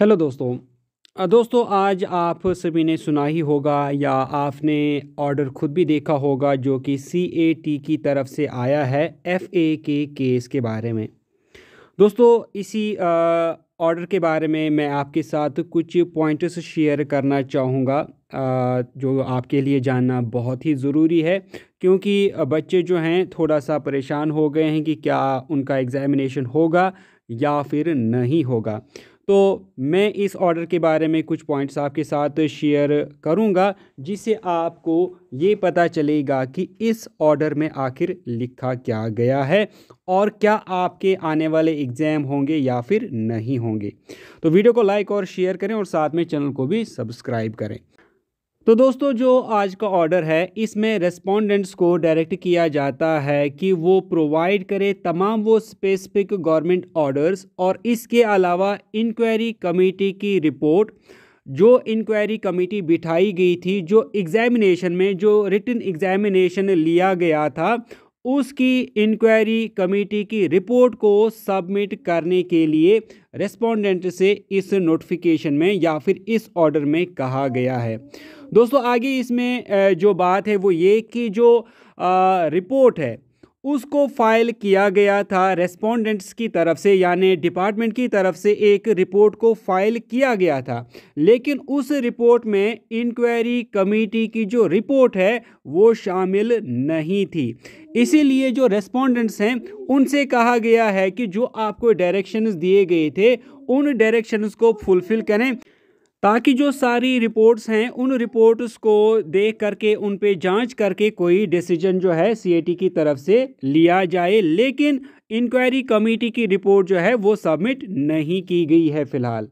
Hello दोस्तों दोस्तों आज आप सभी ने सुना ही होगा या आपने ऑर्डर खुद भी देखा होगा जो कि सी ए टी की तरफ से आया है एफ़ ए के केस के बारे में दोस्तों इसी ऑर्डर के बारे में मैं आपके साथ कुछ पॉइंट्स शेयर करना चाहूँगा जो आपके लिए जानना बहुत ही ज़रूरी है क्योंकि बच्चे जो हैं थोड़ा सा परेशान हो गए हैं कि क्या उनका एग्ज़ामिनेशन होगा या फिर नहीं होगा तो मैं इस ऑर्डर के बारे में कुछ पॉइंट्स आपके साथ शेयर करूँगा जिससे आपको ये पता चलेगा कि इस ऑर्डर में आखिर लिखा क्या गया है और क्या आपके आने वाले एग्ज़ाम होंगे या फिर नहीं होंगे तो वीडियो को लाइक और शेयर करें और साथ में चैनल को भी सब्सक्राइब करें तो दोस्तों जो आज का ऑर्डर है इसमें रेस्पोंडेंट्स को डायरेक्ट किया जाता है कि वो प्रोवाइड करे तमाम वो स्पेसिफिक गवर्नमेंट ऑर्डर्स और इसके अलावा इंक्वायरी कमेटी की रिपोर्ट जो इंक्वायरी कमेटी बिठाई गई थी जो एग्ज़ामिनेशन में जो रिटर्न एग्ज़ामिनेशन लिया गया था उसकी इंक्वायरी कमेटी की रिपोर्ट को सबमिट करने के लिए रेस्पोंडेंट से इस नोटिफिकेशन में या फिर इस ऑर्डर में कहा गया है दोस्तों आगे इसमें जो बात है वो ये कि जो रिपोर्ट है उसको फाइल किया गया था रेस्पोंडेंट्स की तरफ से यानी डिपार्टमेंट की तरफ से एक रिपोर्ट को फाइल किया गया था लेकिन उस रिपोर्ट में इंक्वायरी कमेटी की जो रिपोर्ट है वो शामिल नहीं थी इसीलिए जो रेस्पोंडेंट्स हैं उनसे कहा गया है कि जो आपको डायरेक्शंस दिए गए थे उन डायरेक्शंस को फुलफ़िल करें ताकि जो सारी रिपोर्ट्स हैं उन रिपोर्ट्स को देख करके उन पे जांच करके कोई डिसीजन जो है सीएटी की तरफ से लिया जाए लेकिन इंक्वायरी कमेटी की रिपोर्ट जो है वो सबमिट नहीं की गई है फिलहाल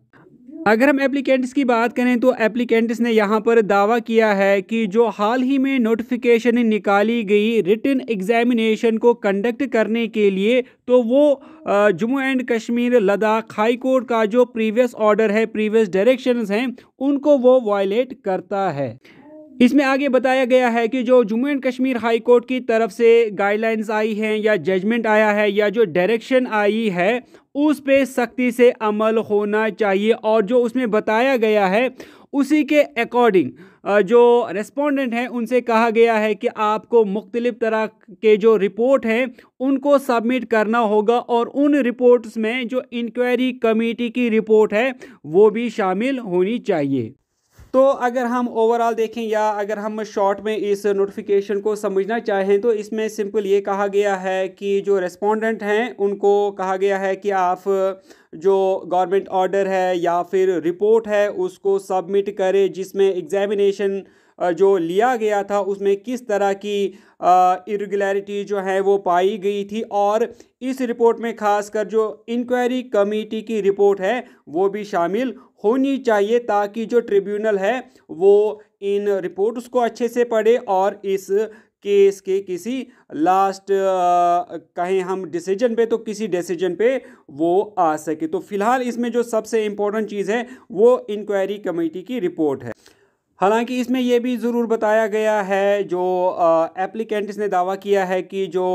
अगर हम एप्लीकेंट्स की बात करें तो एप्लीकेंट्स ने यहाँ पर दावा किया है कि जो हाल ही में नोटिफिकेशन निकाली गई रिटर्न एग्जामिनेशन को कंडक्ट करने के लिए तो वो Jammu and Kashmir Ladakh high court का जो प्रीवियस ऑर्डर है प्रीवियस डायरेक्शंस हैं उनको वो वायलेट करता है इसमें आगे बताया गया है कि जो Jammu and Kashmir high court की तरफ से गाइडलाइंस आई हैं या जजमेंट आया है या जो डायरेक्शन आई है उस पे सख्ती से अमल होना चाहिए और जो उसमें बताया गया है उसी के अकॉर्डिंग जो रेस्पोंडेंट हैं उनसे कहा गया है कि आपको मुख्तलिफ़ तरह के जो रिपोर्ट हैं उनको सबमिट करना होगा और उन रिपोर्ट्स में जो इंक्वायरी कमेटी की रिपोर्ट है वो भी शामिल होनी चाहिए तो अगर हम ओवरऑल देखें या अगर हम शॉर्ट में इस नोटिफिकेशन को समझना चाहें तो इसमें सिंपल ये कहा गया है कि जो रेस्पोंडेंट हैं उनको कहा गया है कि आप जो गवर्नमेंट ऑर्डर है या फिर रिपोर्ट है उसको सबमिट करें जिसमें एग्जामिनेशन जो लिया गया था उसमें किस तरह की इरेगुलरिटी जो है वो पाई गई थी और इस रिपोर्ट में खासकर जो इंक्वायरी कमेटी की रिपोर्ट है वो भी शामिल होनी चाहिए ताकि जो ट्रिब्यूनल है वो इन रिपोर्ट्स को अच्छे से पढ़े और इस केस के किसी लास्ट कहें हम डिसीजन पे तो किसी डिसीजन पे वो आ सके तो फिलहाल इसमें जो सबसे इम्पोर्टेंट चीज़ है वो इंक्वायरी कमेटी की रिपोर्ट है हालांकि इसमें यह भी ज़रूर बताया गया है जो एप्लीकेंट्स ने दावा किया है कि जो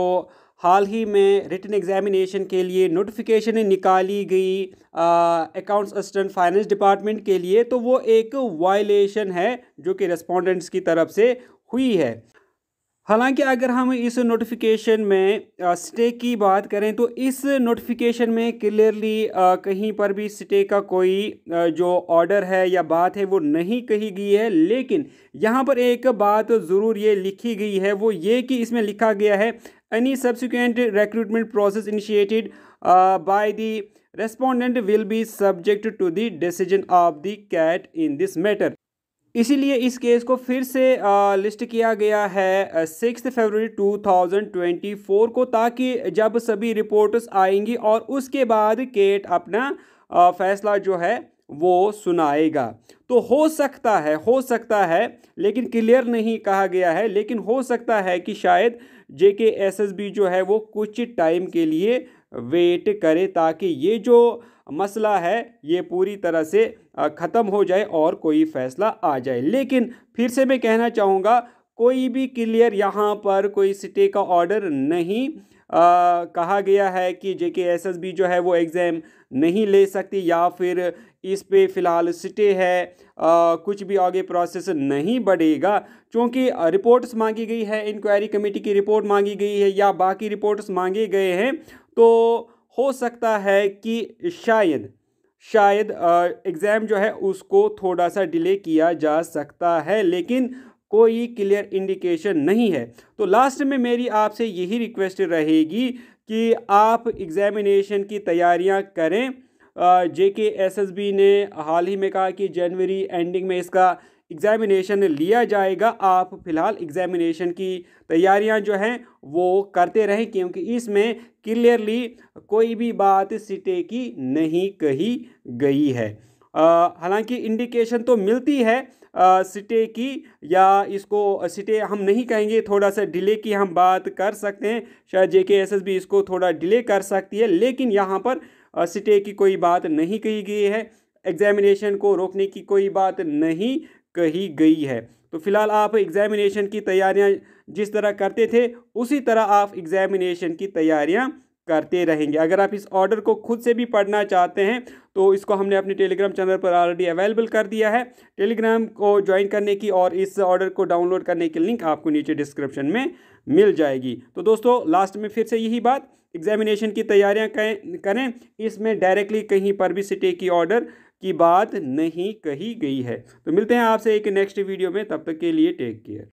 हाल ही में रिटर्न एग्जामिनेशन के लिए नोटिफिकेशन निकाली गई अकाउंट्स असिस्टेंट फाइनेंस डिपार्टमेंट के लिए तो वो एक वायलेशन है जो कि रेस्पोंडेंट्स की तरफ से हुई है हालांकि अगर हम इस नोटिफिकेशन में स्टे की बात करें तो इस नोटिफिकेशन में क्लियरली कहीं पर भी स्टे का कोई जो ऑर्डर है या बात है वो नहीं कही गई है लेकिन यहाँ पर एक बात ज़रूर ये लिखी गई है वो ये कि इसमें लिखा गया है Any subsequent recruitment process initiated uh, by the respondent will be subject to the decision of the CAT in this matter. इसीलिए इस केस को फिर से आ, uh, लिस्ट किया गया है सिक्स फरवरी 2024 को ताकि जब सभी रिपोर्ट्स आएंगी और उसके बाद केट अपना आ, uh, फैसला जो है वो सुनाएगा तो हो सकता है हो सकता है लेकिन क्लियर नहीं कहा गया है लेकिन हो सकता है कि शायद जे जो है वो कुछ टाइम के लिए वेट करे ताकि ये जो मसला है ये पूरी तरह से ख़त्म हो जाए और कोई फैसला आ जाए लेकिन फिर से मैं कहना चाहूँगा कोई भी क्लियर यहाँ पर कोई स्टे का ऑर्डर नहीं आ, कहा गया है कि जे के एस एस बी जो है वो एग्ज़ाम नहीं ले सकती या फिर इस पे फ़िलहाल स्टे है आ, कुछ भी आगे प्रोसेस नहीं बढ़ेगा क्योंकि रिपोर्ट्स मांगी गई है इंक्वायरी कमेटी की रिपोर्ट मांगी गई है या बाकी रिपोर्ट्स मांगे गए हैं तो हो सकता है कि शायद शायद एग्ज़ाम जो है उसको थोड़ा सा डिले किया जा सकता है लेकिन कोई क्लियर इंडिकेशन नहीं है तो लास्ट में मेरी आपसे यही रिक्वेस्ट रहेगी कि आप एग्ज़ामिनेशन की तैयारियां करें जे के एस एस बी ने हाल ही में कहा कि जनवरी एंडिंग में इसका एग्ज़ामिनेशन लिया जाएगा आप फ़िलहाल एग्ज़ामिनेशन की तैयारियां जो हैं वो करते रहें क्योंकि इसमें क्लियरली कोई भी बात सिटे की नहीं कही गई है हालांकि इंडिकेशन तो मिलती है सिटे की या इसको सिटे हम नहीं कहेंगे थोड़ा सा डिले की हम बात कर सकते हैं शायद जे के एस एस भी इसको थोड़ा डिले कर सकती है लेकिन यहाँ पर सिटे की कोई बात नहीं कही गई है एग्जामिनेशन को रोकने की कोई बात नहीं कही गई है तो फिलहाल आप एग्ज़ामिनेशन की तैयारियां जिस तरह करते थे उसी तरह आप एग्ज़ामिनेशन की तैयारियां करते रहेंगे अगर आप इस ऑर्डर को खुद से भी पढ़ना चाहते हैं तो इसको हमने अपने टेलीग्राम चैनल पर ऑलरेडी अवेलेबल कर दिया है टेलीग्राम को ज्वाइन करने की और इस ऑर्डर को डाउनलोड करने की लिंक आपको नीचे डिस्क्रिप्शन में मिल जाएगी तो दोस्तों लास्ट में फिर से यही बात एग्जामिनेशन की तैयारियाँ करें इसमें डायरेक्टली कहीं पर भी सिटे की ऑर्डर की बात नहीं कही गई है तो मिलते हैं आपसे एक नेक्स्ट वीडियो में तब तक के लिए टेक केयर